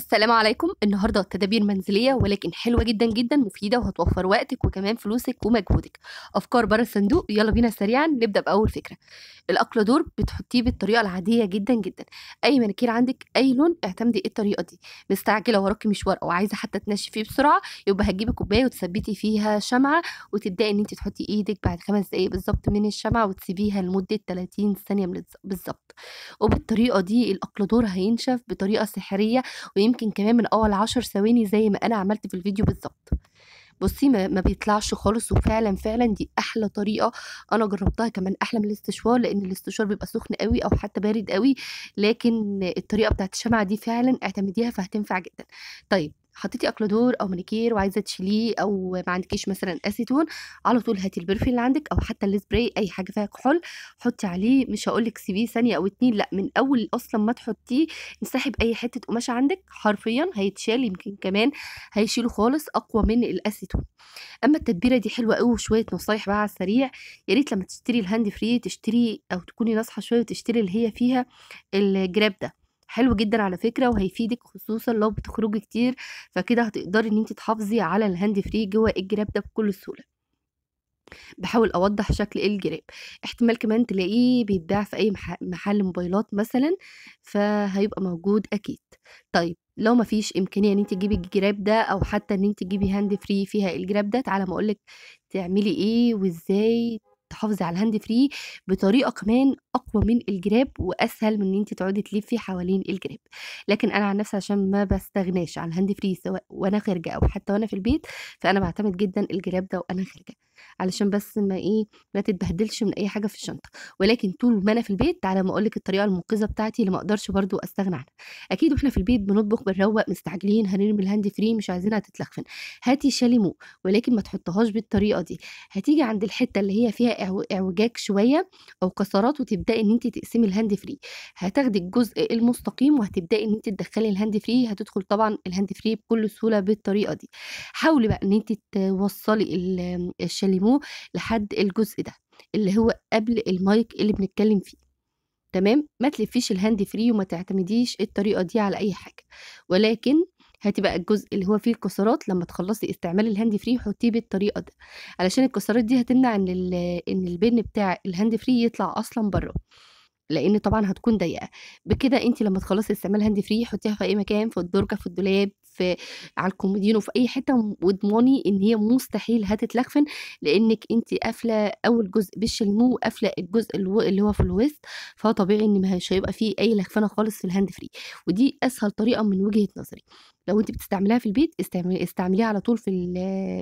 السلام عليكم النهارده تدابير منزليه ولكن حلوه جدا جدا مفيده وهتوفر وقتك وكمان فلوسك ومجهودك افكار بره الصندوق يلا بينا سريعا نبدا باول فكره الاقلادور بتحطيه بالطريقه العاديه جدا جدا اي مناكير عندك اي لون اعتمدي إيه الطريقه دي مستعجله وراكي مشوار او عايزه حتى تنشفيه بسرعه يبقى هتجيبي كوبايه وتثبتي فيها شمعه وتبداي ان انت تحطي ايدك بعد خمس دقائق بالظبط من الشمعه وتسيبيها لمده 30 ثانيه بالظبط وبالطريقه دي الاقلادور هينشف بطريقه سحريه ويمكن يمكن كمان من اول عشر ثواني زي ما انا عملت في الفيديو بالظبط بصي ما, ما بيطلعش خالص وفعلا فعلا دي احلى طريقه انا جربتها كمان احلى من الاستشوار لان الاستشوار بيبقى سخن قوي او حتى بارد قوي لكن الطريقه بتاعت الشمعه دي فعلا اعتمديها فهتنفع جدا طيب حطيتي اكلادور او مانيكير وعايزه تشيليه او ما عندكيش مثلا اسيتون على طول هاتي البرفيوم اللي عندك او حتى السبراي اي حاجه فيها كحول حطي عليه مش هقول لك سيبيه ثانيه او اتنين لا من اول اصلا ما تحطيه انسحب اي حته قماشه عندك حرفيا هيتشال يمكن كمان هيشيله خالص اقوى من الاسيتون اما التدبيره دي حلوه قوي وشويه نصايح بقى على السريع يا ريت لما تشتري الهاند فري تشتري او تكوني ناصحه شويه وتشتري اللي هي فيها الجراب ده حلو جدا على فكره وهيفيدك خصوصا لو بتخرجي كتير فكده هتقدري ان انت تحافظي على الهاند فري جوه الجراب ده بكل سهوله بحاول اوضح شكل الجراب احتمال كمان تلاقيه بيتباع في اي محل موبايلات مثلا فهيبقى موجود اكيد طيب لو ما فيش امكانيه ان انت تجيبي الجراب ده او حتى ان انت تجيبي هاند فري فيها الجراب ده تعالى ما اقولك تعملي ايه وازاي تحافظي على الهاند فري بطريقه كمان اقوى من الجراب واسهل من ان انت تقعدي تلفي حوالين الجراب لكن انا عن نفسي عشان ما بستغناش عن الهاند فري سواء وانا خارجه او حتى وانا في البيت فانا بعتمد جدا الجراب ده وانا خارجه علشان بس ما ايه ما تتبهدلش من اي حاجه في الشنطه ولكن طول ما انا في البيت على ما اقول لك الطريقه المنقذه بتاعتي اللي ما اقدرش برده استغنى عنها اكيد واحنا في البيت بنطبخ بنروق مستعجلين هنرمي الهاند فري مش عايزينها تتلخفن هاتي شاليمو ولكن ما تحطهاش بالطريقه دي هتيجي عند الحته اللي هي فيها اعوجاج شويه او كسرات وتبداي ان انت تقسمي الهاند فري هتاخدي الجزء المستقيم وهتبداي ان انت تدخلي الهاند فري هتدخل طبعا الهاند فري بكل سهوله بالطريقه دي حاولي بقى ان انت توصلي الشاليمو لحد الجزء ده اللي هو قبل المايك اللي بنتكلم فيه تمام ما تلفيش الهاند فري وما تعتمديش الطريقه دي على اي حاجه ولكن هاتي بقى الجزء اللي هو فيه الكسرات لما تخلصي استعمال الهاند فري حطيه بالطريقه دي علشان الكسرات دي هتمنع ان ان البن بتاع الهاند فري يطلع اصلا بره لان طبعا هتكون ضيقه بكده انت لما تخلصي استعمال هاند فري حطيها في اي مكان في الدرجه في الدولاب في على الكوميديين وفي اي حته وضمني ان هي مستحيل هتتلخفن لانك انت قافله اول جزء بالشلمو وقافله الجزء اللي هو في الويست فطبيعي ان مش هيبقى فيه اي لخفنه خالص في الهاند فري ودي اسهل طريقه من وجهه نظري لو انت بتستعمليها في البيت استعملي استعمليها على طول في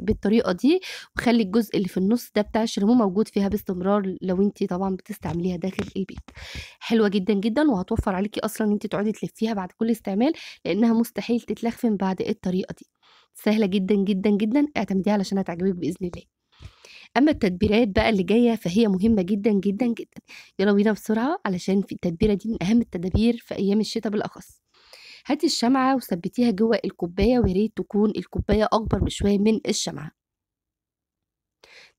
بالطريقه دي وخلي الجزء اللي في النص ده بتاع الشرمو موجود فيها باستمرار لو انت طبعا بتستعمليها داخل البيت حلوه جدا جدا وهتوفر عليكي اصلا ان انت تقعدي تلفيها بعد كل استعمال لانها مستحيل تتلخفن بعد بعد إيه الطريقه دي سهله جدا جدا جدا اعتمديها علشان هتعجبك باذن الله اما التدبيرات بقى اللي جايه فهي مهمه جدا جدا جدا يلا بينا بسرعه علشان في التدبيره دي من اهم التدابير في ايام الشتاء بالاخص هاتي الشمعة وثبتيها جوه الكوباية وياريت تكون الكوباية أكبر بشوية من الشمعة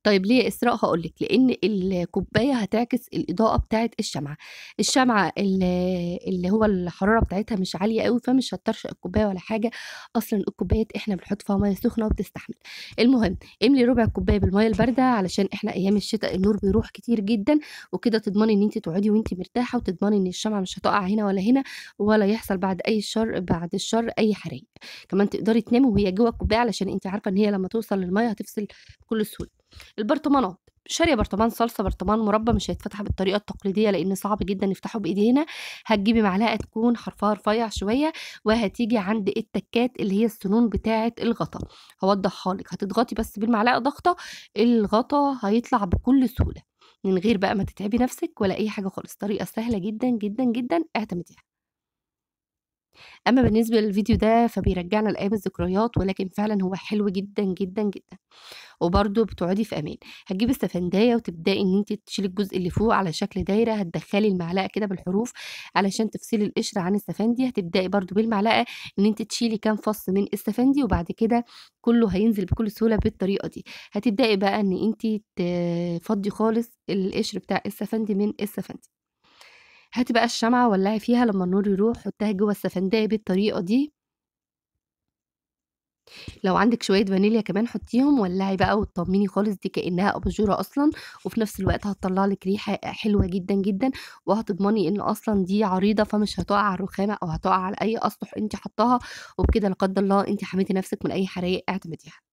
طيب ليه إسراء هقول لك لأن الكوباية هتعكس الإضاءة بتاعة الشمعة الشمعة اللي هو الحرارة بتاعتها مش عالية قوي فمش هتطرشق الكوباية ولا حاجة أصلا الكوبايات إحنا بنحط فيها مية سخنة وبتستحمل المهم املي ربع كوباية بالمية الباردة علشان إحنا أيام الشتاء النور بيروح كتير جدا وكده تضمني إن أنت تقعدي وأنت مرتاحة وتضمني إن الشمعة مش هتقع هنا ولا هنا ولا يحصل بعد أي شر بعد الشر أي حريق كمان تقدري تنامي وهي جوه الكوباية علشان أنت عارفة إن هي لما توصل للمية هتفصل بكل سهولة البرطمانات شاريه برطمان صلصه برطمان مربى مش هيتفتح بالطريقه التقليديه لان صعب جدا نفتحه بايدينا هتجيبي معلقه تكون حرفها رفيع شويه وهتيجي عند التكات اللي هي السنون بتاعه الغطا هوضحها لك هتضغطي بس بالمعلقه ضغطه الغطا هيطلع بكل سهوله من غير بقى ما تتعبي نفسك ولا اي حاجه خالص طريقه سهله جدا جدا جدا اعتمديها اما بالنسبه للفيديو ده فبيرجعنا لايام الذكريات ولكن فعلا هو حلو جدا جدا جدا وبرده بتقعدي في امان هتجيبي السفنجايه وتبداي ان انت تشيلي الجزء اللي فوق على شكل دايره هتدخلي المعلقه كده بالحروف علشان تفصلي القشر عن السفندي هتبداي برده بالمعلقه ان انت تشيلي كام فص من السفندي وبعد كده كله هينزل بكل سهوله بالطريقه دي هتبداي بقى ان انت تفضي خالص القشر بتاع السفندي من السفندي هاتي بقى الشمعة ولعي فيها لما النور يروح حطها جوه السفندية بالطريقة دي لو عندِك شوية فانيليا كمان حطّيهم ولّعي بقى واتطمّني خالص دي كإنها أباجورة أصلًا، وفي نفس الوقت هتطلّع لِك ريحة حلوة جدًا، جدًا، وهتضمني إن أصلًا دي عريضة فمش هتُقع على الرخامة أو هتُقع على أي أسطح أنتِ حطّاها، وبكده لا قدّر الله أنتِ حميتي نفسِك من أي حرايق اعتمديها.